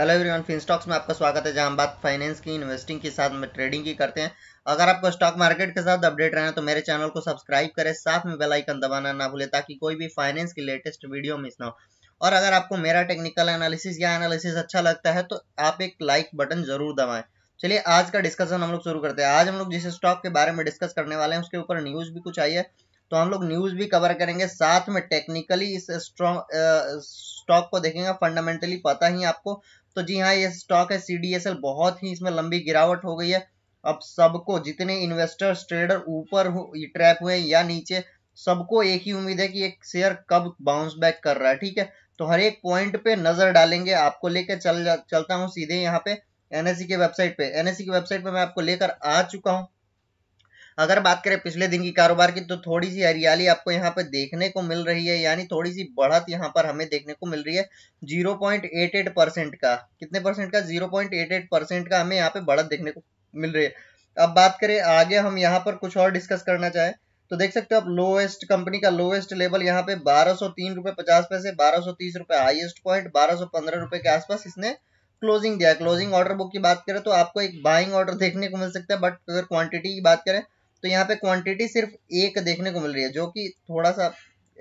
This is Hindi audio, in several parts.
हेलो एवरीवन फिनस्टॉक्स में आपका स्वागत है जहां बात फाइनेंस की इन्वेस्टिंग के साथ में ट्रेडिंग की करते हैं अगर आपको स्टॉक मार्केट के साथ अपडेट रहना है तो मेरे चैनल को सब्सक्राइब करें साथ में बेल आइकन दबाना ना भूलें ताकि कोई भी फाइनेंस की लेटेस्ट वीडियो मिस ना हो और अगर आपको मेरा टेक्निकल एनालिसिस या एनालिसिस अच्छा लगता है तो आप एक लाइक बटन जरूर दबाएं चलिए आज का डिस्कशन हम लोग शुरू करते हैं आज हम लोग जिस स्टॉक के बारे में डिस्कस करने वाले हैं उसके ऊपर न्यूज़ भी कुछ आई है तो हम लोग न्यूज़ भी कवर करेंगे साथ में टेक्निकली इस स्ट्रॉन्ग स्टॉक को देखेंगे फंडामेंटली पता ही आपको तो जी हाँ ये स्टॉक है सी बहुत ही इसमें लंबी गिरावट हो गई है अब सबको जितने इन्वेस्टर्स ट्रेडर ऊपर ट्रैप हुए या नीचे सबको एक ही उम्मीद है कि एक शेयर कब बाउंस बैक कर रहा है ठीक है तो हर एक पॉइंट पे नजर डालेंगे आपको लेकर चल चलता हूँ सीधे यहाँ पे एनएससी e के वेबसाइट पे एनएससी की वेबसाइट पे मैं आपको लेकर आ चुका हूँ अगर बात करें पिछले दिन की कारोबार की तो थोड़ी सी हरियाली आपको यहाँ पर देखने को मिल रही है यानी थोड़ी सी बढ़त यहाँ पर हमें देखने को मिल रही है एट परसेंट का कितने परसेंट का एट परसेंट का हमें यहाँ पे बढ़त देखने को मिल रही है अब बात करें आगे हम यहाँ पर कुछ और डिस्कस करना चाहें तो देख सकते हो आप लोएस्ट कंपनी का लोएस्ट लेवल यहाँ पे बारह सौ तीन रुपए पचास पैसे बारह सौ तीस रुपए हाईएस्ट पॉइंट बारह सौ पंद्रह रुपए के आसपास इसने क्लोजिंग दिया क्लोजिंग ऑर्डर बुक की बात करें तो आपको एक बाइंग ऑर्डर देखने को मिल सकता है बट अगर क्वांटिटी की बात करें तो यहाँ पे क्वांटिटी सिर्फ एक देखने को मिल रही है जो कि थोड़ा सा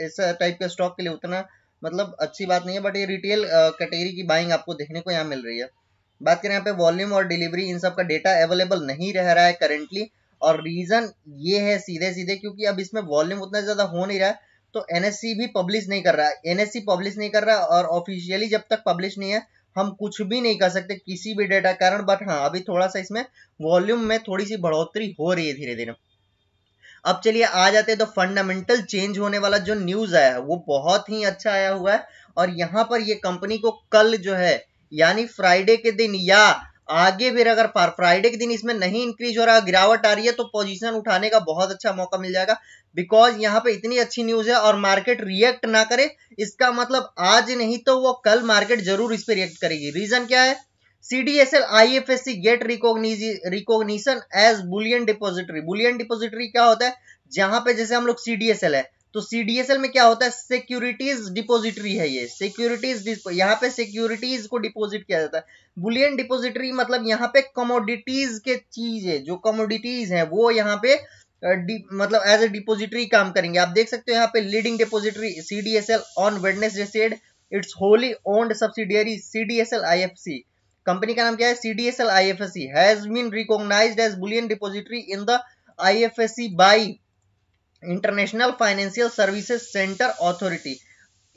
ऐसा टाइप के स्टॉक के लिए उतना मतलब अच्छी बात नहीं है बट ये रिटेल कैटेगरी की बाइंग आपको देखने को यहाँ मिल रही है बात करें यहाँ पे वॉल्यूम और डिलीवरी इन सब का डेटा अवेलेबल नहीं रह रहा है करेंटली और रीज़न ये है सीधे सीधे क्योंकि अब इसमें वॉल्यूम उतना ज़्यादा हो नहीं रहा है तो एन भी पब्लिश नहीं कर रहा है एन पब्लिश नहीं कर रहा और ऑफिशियली जब तक पब्लिश नहीं है हम कुछ भी नहीं कर सकते किसी भी डेटा कारण बट हाँ अभी थोड़ा सा इसमें वॉल्यूम में थोड़ी सी बढ़ोतरी हो रही है धीरे धीरे अब चलिए आ जाते हैं तो फंडामेंटल चेंज होने वाला जो न्यूज आया है वो बहुत ही अच्छा आया हुआ है और यहाँ पर ये कंपनी को कल जो है यानी फ्राइडे के दिन या आगे फिर अगर फ्राइडे के दिन इसमें नहीं इंक्रीज हो रहा गिरावट आ रही है तो पोजीशन उठाने का बहुत अच्छा मौका मिल जाएगा बिकॉज यहाँ पे इतनी अच्छी न्यूज है और मार्केट रिएक्ट ना करे इसका मतलब आज नहीं तो वो कल मार्केट जरूर इस पर रिएक्ट करेगी रीजन क्या है CDSL IFSC get recognition as bullion depository bullion depository क्या होता है जहां पे जैसे हम लोग सीडीएसएल है तो सीडीएसएल में क्या होता है सिक्योरिटीज डिपोजिटरी है ये सिक्योरिटीज यहाँ पे सिक्योरिटीज को डिपोजिट किया जाता है बुलियन डिपोजिटरी मतलब यहाँ पे कमोडिटीज के चीज है जो कमोडिटीज है वो यहाँ पे मतलब एज ए डिपोजिटरी काम करेंगे आप देख सकते हो यहाँ पे leading depository L on Wednesday said it's wholly owned subsidiary F C company का नाम क्या है C D S L I F S C has been recognise as bullion depository in the I F S C by international financial services centre authority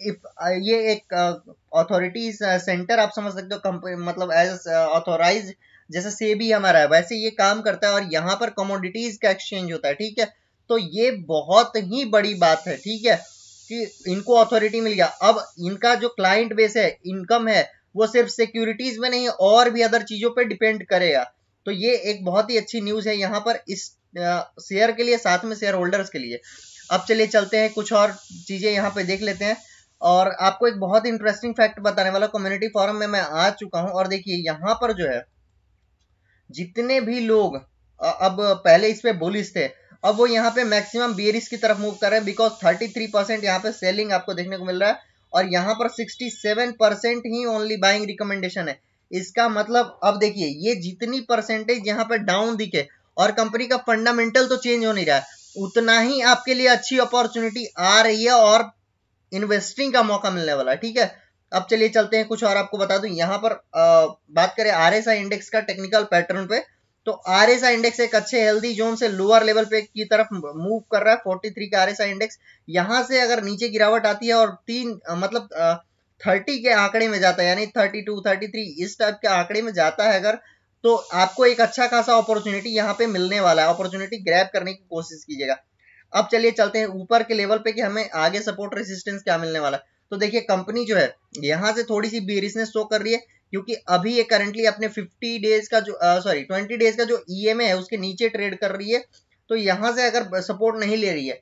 ये एक अथॉरिटी सेंटर uh, uh आप समझ सकते हो कंपनी मतलब एज ऑथोराइज uh, जैसे से भी हमारा है वैसे ये काम करता है और यहाँ पर कमोडिटीज का एक्सचेंज होता है ठीक है तो ये बहुत ही बड़ी बात है ठीक है कि इनको अथॉरिटी मिल गया अब इनका जो क्लाइंट बेस है इनकम है वो सिर्फ सिक्योरिटीज में नहीं और भी अदर चीज़ों पर डिपेंड करेगा तो ये एक बहुत ही अच्छी न्यूज़ है यहाँ पर इस शेयर के लिए साथ में शेयर होल्डर्स के लिए अब चलिए चलते हैं कुछ और चीज़ें यहाँ पे देख लेते हैं और आपको एक बहुत इंटरेस्टिंग फैक्ट बताने वाला कम्युनिटी फॉरम में मैं आ चुका हूँ और देखिए यहाँ पर जो है जितने भी लोग अब पहले इस पे बोलिस थे अब वो यहाँ पे मैक्सिमम बियरिस की तरफ मूव कर रहे हैं बिकॉज 33 परसेंट यहाँ पे सेलिंग आपको देखने को मिल रहा है और यहाँ पर 67 परसेंट ही ओनली बाइंग रिकमेंडेशन है इसका मतलब अब देखिए ये जितनी परसेंटेज यहाँ पर डाउन दिखे और कंपनी का फंडामेंटल तो चेंज हो नहीं रहा है उतना ही आपके लिए अच्छी अपॉर्चुनिटी आ रही है और इन्वेस्टिंग का मौका मिलने वाला है ठीक है अब चलिए चलते हैं कुछ और आपको बता दूं यहाँ पर आ, बात करें आर इंडेक्स का टेक्निकल पैटर्न पे तो आर एस आई इंडेक्स एक अच्छे हेल्दी जोन से लोअर लेवल पे की तरफ मूव कर रहा है फोर्टी थ्री का आर एस आई इंडेक्स यहां से अगर नीचे गिरावट आती है और तीन मतलब थर्टी के आंकड़े में जाता है यानी थर्टी टू थर्टी थ्री इस टाइप के आंकड़े में जाता है अगर तो आपको एक अच्छा खासा अपॉर्चुनिटी यहाँ पे मिलने वाला है अपॉर्चुनिटी ग्रैप करने की कोशिश कीजिएगा अब चलिए चलते हैं ऊपर के लेवल पे कि हमें आगे सपोर्ट रेसिस्टेंस क्या मिलने वाला है तो देखिए कंपनी जो है यहाँ से थोड़ी सी बीरिसनेस शो कर रही है क्योंकि अभी ये करंटली अपने 50 डेज का जो सॉरी 20 डेज का जो ई e है उसके नीचे ट्रेड कर रही है तो यहां से अगर सपोर्ट नहीं ले रही है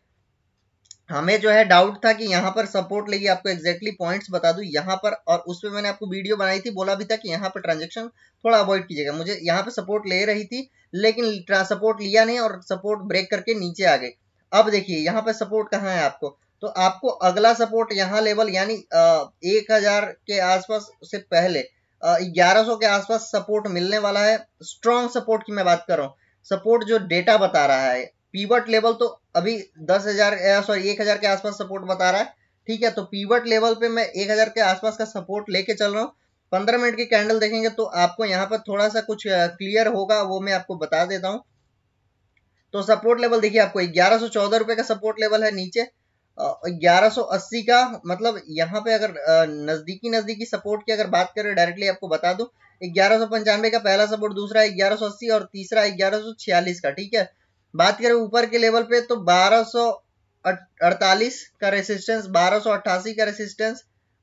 हमें जो है डाउट था कि यहाँ पर सपोर्ट लेगी आपको exactly पॉइंट्स बता दू यहां पर और उस पर मैंने आपको वीडियो बनाई थी बोला भी था कि यहाँ पर ट्रांजेक्शन थोड़ा अवॉइड कीजिएगा मुझे यहाँ पर सपोर्ट ले रही थी लेकिन सपोर्ट लिया नहीं और सपोर्ट ब्रेक करके नीचे आ गई अब देखिए यहाँ पर सपोर्ट कहाँ है आपको तो आपको अगला सपोर्ट यहाँ लेवल यानी uh, एक हजार के आसपास से पहले ग्यारह सौ के आसपास सपोर्ट मिलने वाला है स्ट्रॉन्ग सपोर्ट की मैं बात कर रहा हूँ सपोर्ट जो डेटा बता रहा है पीवट लेवल तो अभी दस हजार सॉरी एक हजार के आसपास सपोर्ट बता रहा है ठीक है तो पीवट लेवल पे मैं एक हजार के आसपास का सपोर्ट लेके चल रहा हूँ पंद्रह मिनट की कैंडल देखेंगे तो आपको यहाँ पर थोड़ा सा कुछ क्लियर होगा वो मैं आपको बता देता हूँ तो सपोर्ट लेवल देखिए आपको ग्यारह सौ चौदह रुपए का सपोर्ट लेवल है नीचे 1180 का मतलब यहाँ पे अगर नज़दीकी नज़दीकी सपोर्ट की अगर बात करें डायरेक्टली आपको बता दू ग्यारह का पहला सपोर्ट दूसरा ग्यारह और तीसरा ग्यारह का ठीक है बात करें ऊपर के लेवल पे तो 1248 का रेसिस्टेंस 1288 का रेसिस्टेंस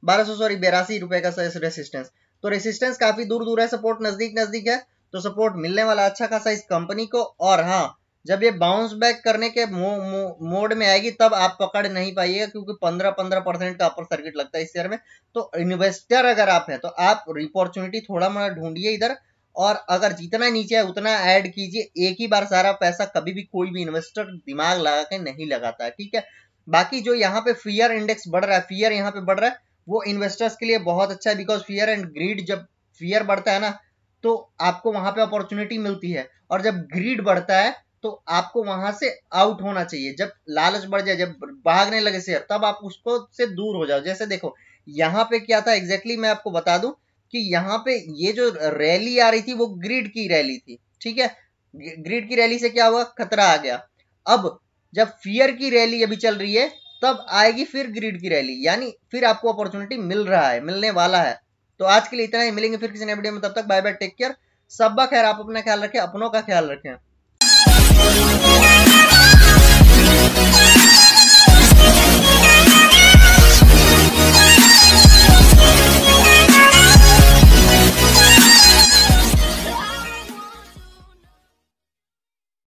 1200 सॉरी बेरासी रुपए का रेसिस्टेंस तो रेसिस्टेंस काफी दूर दूर है सपोर्ट नजदीक नजदीक है तो सपोर्ट मिलने वाला अच्छा खासा इस कंपनी को और हाँ जब ये बाउंस बैक करने के मो, मो, मोड में आएगी तब आप पकड़ नहीं पाइएगा क्योंकि पंद्रह पंद्रह परसेंट का अपर सर्किट लगता है इस शेयर में तो इन्वेस्टर अगर आप हैं तो आप अपॉर्चुनिटी थोड़ा मोड़ा ढूंढिए इधर और अगर जितना नीचे है उतना ऐड कीजिए एक ही बार सारा पैसा कभी भी कोई भी इन्वेस्टर दिमाग लगा के नहीं लगाता है ठीक है बाकी जो यहाँ पे फियर इंडेक्स बढ़ रहा है फियर यहाँ पे बढ़ रहा है वो इन्वेस्टर्स के लिए बहुत अच्छा है बिकॉज फियर एंड ग्रीड जब फियर बढ़ता है ना तो आपको वहां पे अपॉर्चुनिटी मिलती है और जब ग्रीड बढ़ता है तो आपको वहां से आउट होना चाहिए जब लालच बढ़ जाए जब भागने लगे शेयर तब आप उसको से दूर हो जाओ जैसे देखो यहाँ पे क्या था एग्जैक्टली exactly मैं आपको बता दूं कि यहाँ पे ये जो रैली आ रही थी वो ग्रिड की रैली थी ठीक है ग्रिड की रैली से क्या हुआ खतरा आ गया अब जब फियर की रैली अभी चल रही है तब आएगी फिर ग्रिड की रैली यानी फिर आपको अपॉर्चुनिटी मिल रहा है मिलने वाला है तो आज के लिए इतना ही मिलेंगे फिर किसी नए वीडियो में तब तक बाय बाय टेक केयर सब खैर आप अपना ख्याल रखें अपनों का ख्याल रखें Thank you.